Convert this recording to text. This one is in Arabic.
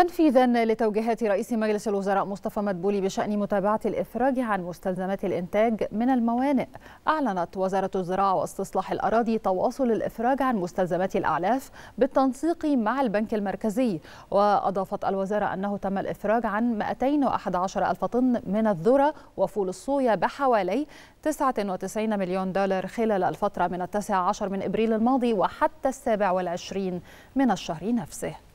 تنفيذا لتوجيهات رئيس مجلس الوزراء مصطفى مدبولي بشأن متابعة الإفراج عن مستلزمات الإنتاج من الموانئ أعلنت وزارة الزراعة واستصلاح الأراضي تواصل الإفراج عن مستلزمات الأعلاف بالتنسيق مع البنك المركزي وأضافت الوزارة أنه تم الإفراج عن 211 ألف طن من الذرة وفول الصويا بحوالي 99 مليون دولار خلال الفترة من 19 من إبريل الماضي وحتى 27 من الشهر نفسه